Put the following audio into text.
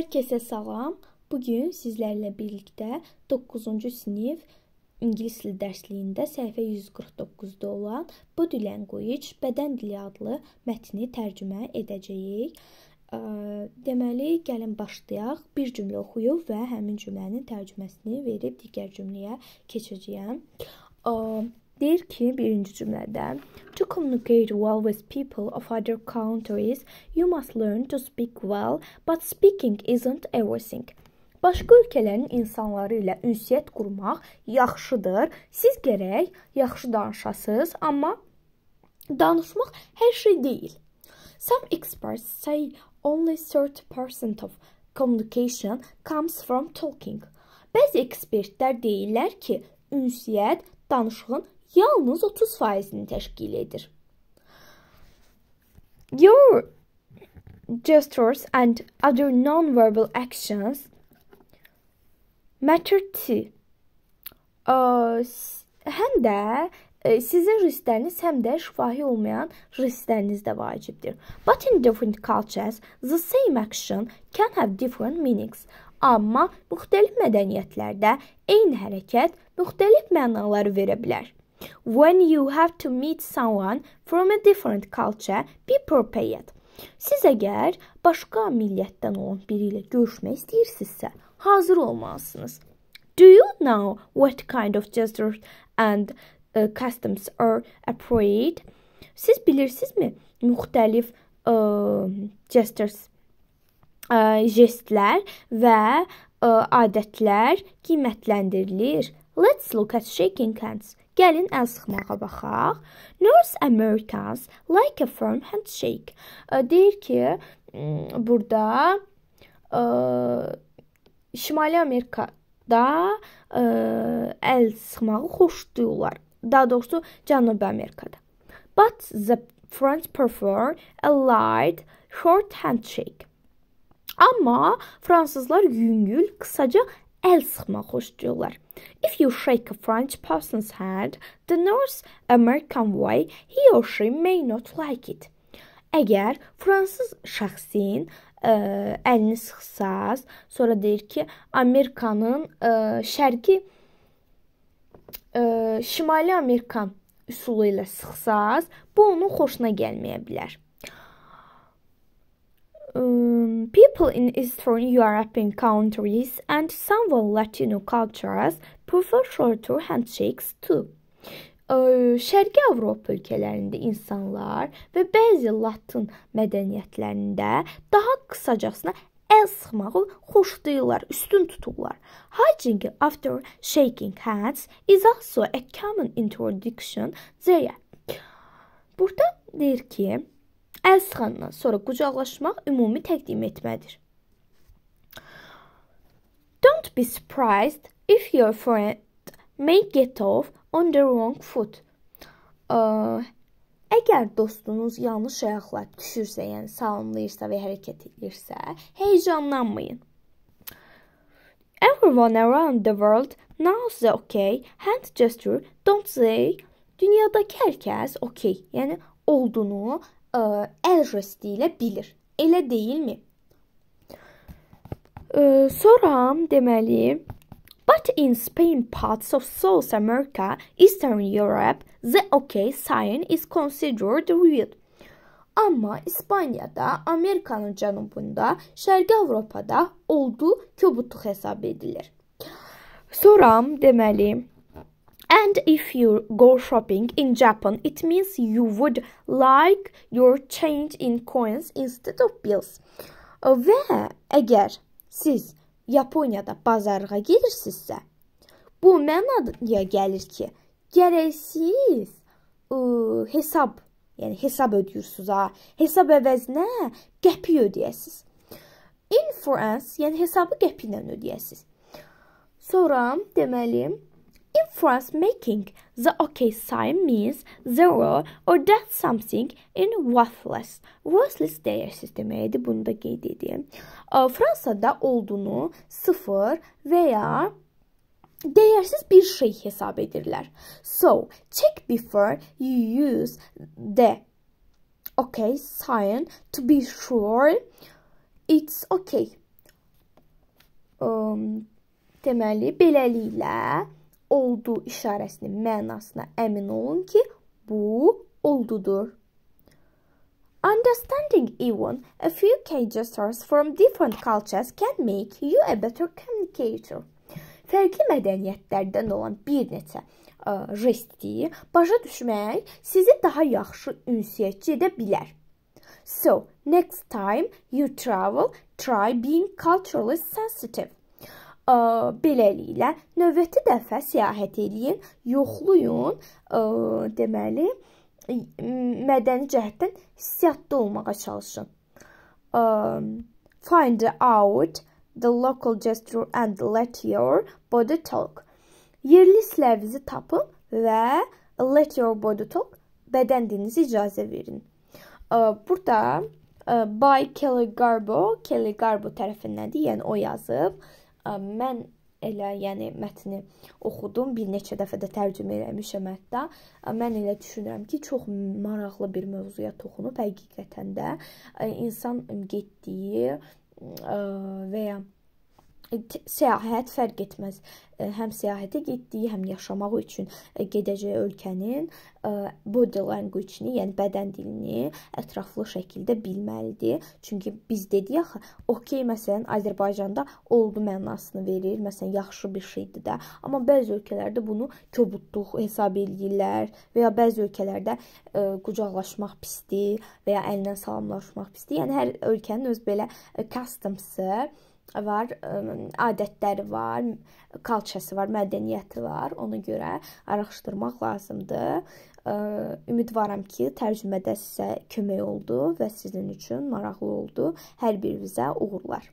Hər kəsə salam. Bu gün sizlərlə birlikdə 9-cu sinif İngilis dili dərsliyində səhifə 149-da olan Body Language bədən dili adlı mətni tərcümə edəcəyik. Deməli, gəlin başlayaq. Bir cümlə oxuyub və həmin cümlənin tərcüməsini verib digər cümləyə keçəcəyəm. Deyir ki, birinci cümlədə to communicate well with people of other countries, you must learn to speak well, but speaking isn't everything. Başqa ölkələrin insanları ilə ünsiyyət qurmaq yaxşıdır. Siz gərək yaxşı danışasınız, amma danışmaq hər şey deyil. Some experts say only 30% of communication comes from talking. Bəzi ekspertlər deyirlər ki, ünsiyyət danışığın yalnız 30 faizini təşkil edir. Your gestures and other non-verbal actions matter too. Həm də e, sizin jestləriniz həm də şifahi olmayan jestləriniz də vacibdir. But in different cultures, the same action can have different meanings. Amma müxtəlif mədəniyyətlərdə eyni hərəkət müxtəlif mənalar verə bilər. When you have to meet someone from a different culture, be prepared. Siz əgər başqa millətdən olan biri ilə görüşmək istəyirsinizsə, hazır olmalısınız. Do you know what kind of gestures and uh, customs are appropriate? Siz bilirsinizmi müxtəlif uh, gestures, uh, jestlər və uh, adətlər qiymətləndirilir? Let's look at shaking hands. Gəlin əl sıxmağa baxaq. North Americans like a firm handshake. Deyir ki, burada ə, Şimali Amerikada ə, əl sıxmağı xoşlayırlar. Daha doğrusu Cənubi Amerikada. But the French prefer a light short handshake. Amma fransızlar yüngül, qısaca əl-sıxmaq xoşlayırlar. If you shake a French person's hand the North American way, he or she may not like it. Əgər fransız şəxsin ə, e, əlini sıxsaz, sonra deyir ki, Amerikanın ə, e, şərqi ə, e, Şimali Amerikan üsulu ilə sıxsaz, bu onun xoşuna gəlməyə bilər um, people in Eastern European countries and several Latino cultures prefer shorter handshakes too. Şərqi Avropa ölkələrində insanlar və bəzi Latın mədəniyyətlərində daha qısacasına əl sıxmağı xoşlayırlar, üstün tuturlar. Hugging after shaking hands is also a common introduction there. Burada deyir ki, Əl sıxandan sonra qucaqlaşmaq ümumi təqdim etmədir. Don't be surprised if your friend may get off on the wrong foot. Uh, Əgər dostunuz yanlış ayaqla düşürsə, yəni salamlayırsa və hərəkət edirsə, həyecanlanmayın. Everyone around the world knows the okay hand gesture. Don't say dünyadakı hər kəs okay, yəni olduğunu E, el jestiyle bilir. Ele Elə deyilmi? E, soram demeli. But in Spain, parts of South America, Eastern Europe, the OK sign is considered weird. Ama İspanya'da, Amerikanın cənubunda, Şərqi Avrupa'da oldu kobudluq hesap edilir. Soram deməli and if you go shopping in Japan, it means you would like your change in coins instead of bills. Və uh, əgər siz Yaponiyada bazarlığa gedirsinizsə, bu mənaya gəlir ki, gərək siz ə, hesab, yəni hesab ödəyirsiniz ha, hesab əvəzinə qəpik ödəyəsiz. In France, yəni hesabı qəpiklə ödəyəsiz. Sonra deməli, inference making. The okay sign means zero or that something in worthless. Worthless değer sistemiydi bundaki dediğim. Ee, Fransa'da olduğunu sıfır veya değersiz bir şey hesap edirlər. So, check before you use the okay sign to be sure it's okay. Um, deməli, beləliklə oldu işarəsinin mənasına əmin olun ki, bu oldudur. Understanding even a few key gestures from different cultures can make you a better communicator. Fərqli mədəniyyətlərdən olan bir neçə ə, e, jesti başa düşmək sizi daha yaxşı ünsiyyətçi edə bilər. So, next time you travel, try being culturally sensitive. Ə, beləliklə, növbəti dəfə səyahət eləyin, yoxlayın, ə, deməli, mədəni cəhətdən hissiyatda olmağa çalışın. Ə, find out the local gesture and let your body talk. Yerli sləvizi tapın və let your body talk bədən dilinizi icazə verin. Burada by Kelly Garbo, Kelly Garbo tərəfindəndir, yəni o yazıb mən elə, yəni mətni oxudum, bir neçə dəfə də tərcümə eləmişəm hətta. Mən elə düşünürəm ki, çox maraqlı bir mövzuya toxunub həqiqətən də insan getdiyi və ya səyahət fərq etməz. Həm səyahətə getdiyi, həm yaşamaq üçün gedəcəyi ölkənin body language-ni, yəni bədən dilini ətraflı şəkildə bilməlidir. Çünki biz dedik axı, okey məsələn Azərbaycanda oldu mənasını verir, məsələn yaxşı bir şeydir də. Amma bəzi ölkələrdə bunu kobudluq hesab eləyirlər və ya bəzi ölkələrdə ə, qucaqlaşmaq pisdir və ya əllə salamlaşmaq pisdir. Yəni hər ölkənin öz belə customs-ı var, adətləri var, kalçası var, mədəniyyəti var. Ona görə araşdırmaq lazımdır. Ümidvaram ki, tərcümədə sizə kömək oldu və sizin üçün maraqlı oldu. Hər birinizə uğurlar.